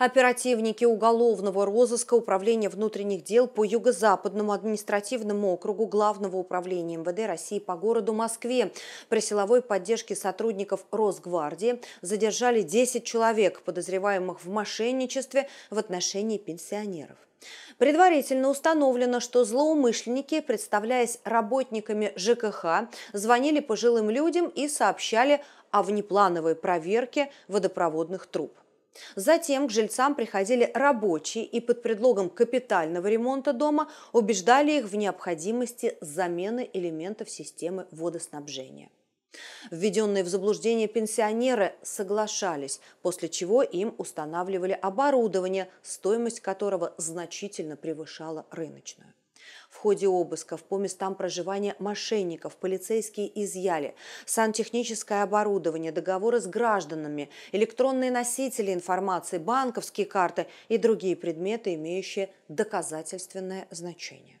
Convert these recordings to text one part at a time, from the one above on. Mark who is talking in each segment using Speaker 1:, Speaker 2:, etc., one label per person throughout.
Speaker 1: Оперативники уголовного
Speaker 2: розыска Управления внутренних дел по Юго-Западному административному округу Главного управления МВД России по городу Москве при силовой поддержке сотрудников Росгвардии задержали 10 человек, подозреваемых в мошенничестве в отношении пенсионеров. Предварительно установлено, что злоумышленники, представляясь работниками ЖКХ, звонили пожилым людям и сообщали о внеплановой проверке водопроводных труб. Затем к жильцам приходили рабочие и под предлогом капитального ремонта дома убеждали их в необходимости замены элементов системы водоснабжения. Введенные в заблуждение пенсионеры соглашались, после чего им устанавливали оборудование, стоимость которого значительно превышала рыночную. В ходе обысков по местам проживания мошенников полицейские изъяли сантехническое оборудование, договоры с гражданами, электронные носители информации, банковские карты и другие предметы, имеющие доказательственное значение.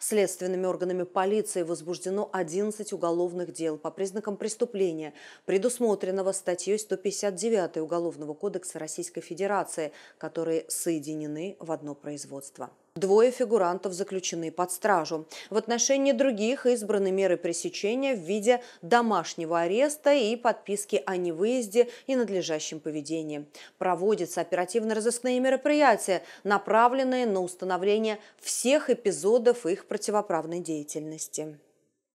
Speaker 2: Следственными органами полиции возбуждено 11 уголовных дел по признакам преступления, предусмотренного статьей 159 Уголовного кодекса Российской Федерации, которые соединены в одно производство. Двое фигурантов заключены под стражу. В отношении других избраны меры пресечения в виде домашнего ареста и подписки о невыезде и надлежащем поведении. Проводятся оперативно-розыскные мероприятия, направленные на установление всех эпизодов их противоправной
Speaker 1: деятельности.